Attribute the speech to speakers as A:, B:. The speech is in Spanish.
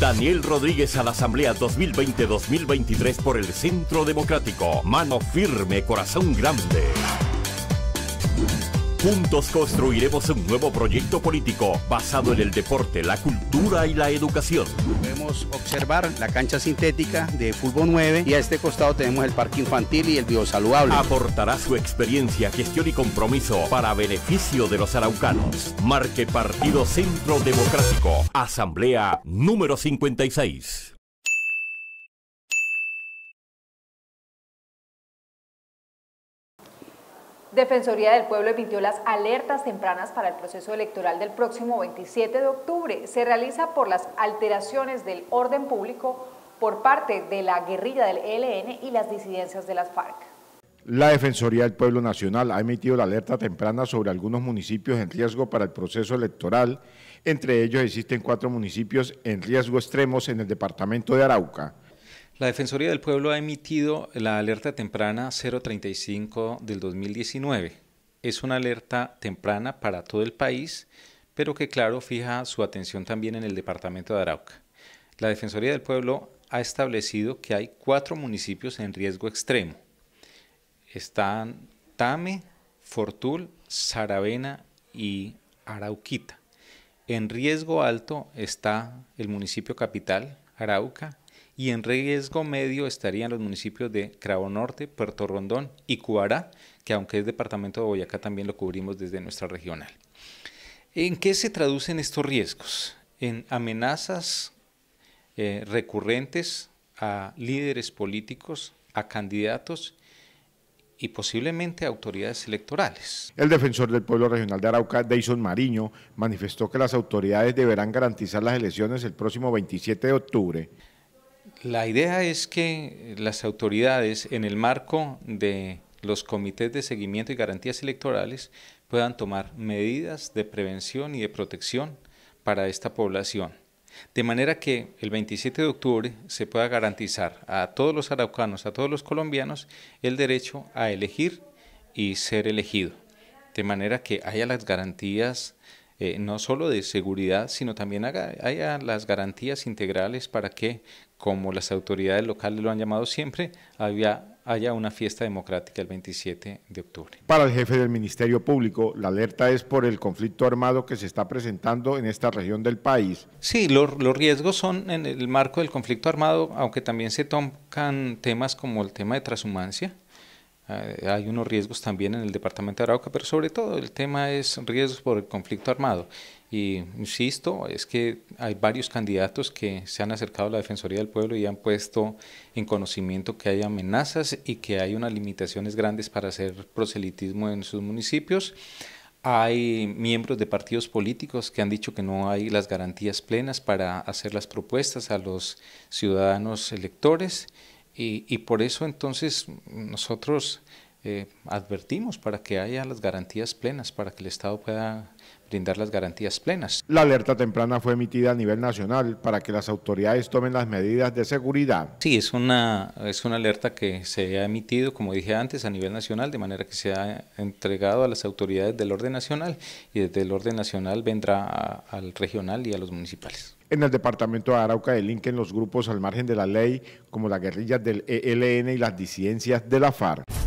A: Daniel Rodríguez a la Asamblea 2020-2023 por el Centro Democrático. Mano firme, corazón grande. Juntos construiremos un nuevo proyecto político basado en el deporte, la cultura y la educación. Podemos observar la cancha sintética de fútbol 9 y a este costado tenemos el parque infantil y el biosaludable. Aportará su experiencia, gestión y compromiso para beneficio de los araucanos. Marque Partido Centro Democrático, Asamblea número 56.
B: Defensoría del Pueblo emitió las alertas tempranas para el proceso electoral del próximo 27 de octubre. Se realiza por las alteraciones del orden público por parte de la guerrilla del ELN y las disidencias de las FARC.
A: La Defensoría del Pueblo Nacional ha emitido la alerta temprana sobre algunos municipios en riesgo para el proceso electoral. Entre ellos existen cuatro municipios en riesgo extremos en el departamento de Arauca.
B: La Defensoría del Pueblo ha emitido la alerta temprana 035 del 2019. Es una alerta temprana para todo el país, pero que claro fija su atención también en el departamento de Arauca. La Defensoría del Pueblo ha establecido que hay cuatro municipios en riesgo extremo. Están Tame, Fortul, Saravena y Arauquita. En riesgo alto está el municipio capital, Arauca, y en riesgo medio estarían los municipios de Cravo Norte, Puerto Rondón y Cubará, que aunque es departamento de Boyacá también lo cubrimos desde nuestra regional. ¿En qué se traducen estos riesgos? En amenazas eh, recurrentes a líderes políticos, a candidatos y posiblemente a autoridades electorales.
A: El defensor del pueblo regional de Arauca, Deison Mariño, manifestó que las autoridades deberán garantizar las elecciones el próximo 27 de octubre.
B: La idea es que las autoridades, en el marco de los comités de seguimiento y garantías electorales, puedan tomar medidas de prevención y de protección para esta población. De manera que el 27 de octubre se pueda garantizar a todos los araucanos, a todos los colombianos, el derecho a elegir y ser elegido. De manera que haya las garantías eh, no solo de seguridad, sino también haya las garantías integrales para que como las autoridades locales lo han llamado siempre, había, haya una fiesta democrática el 27 de octubre.
A: Para el jefe del Ministerio Público, la alerta es por el conflicto armado que se está presentando en esta región del país.
B: Sí, los riesgos son en el marco del conflicto armado, aunque también se tocan temas como el tema de transhumancia, Ah, hay unos riesgos también en el departamento de Arauca, pero sobre todo el tema es riesgos por el conflicto armado. Y insisto, es que hay varios candidatos que se han acercado a la Defensoría del Pueblo y han puesto en conocimiento que hay amenazas y que hay unas limitaciones grandes para hacer proselitismo en sus municipios. Hay miembros de partidos políticos que han dicho que no hay las garantías plenas para hacer las propuestas a los ciudadanos electores y, y por eso entonces nosotros eh, advertimos para que haya las garantías plenas, para que el Estado pueda brindar las garantías plenas. La alerta
A: temprana fue emitida a nivel nacional para que las autoridades tomen las medidas de seguridad.
B: Sí, es una, es una alerta que se ha emitido, como dije antes, a nivel nacional, de manera que se ha entregado a las autoridades del orden nacional y desde el orden nacional vendrá al regional y a los municipales. En el departamento de Arauca
A: delinquen los grupos al margen de la ley, como las guerrillas del ELN y las disidencias de la FARC.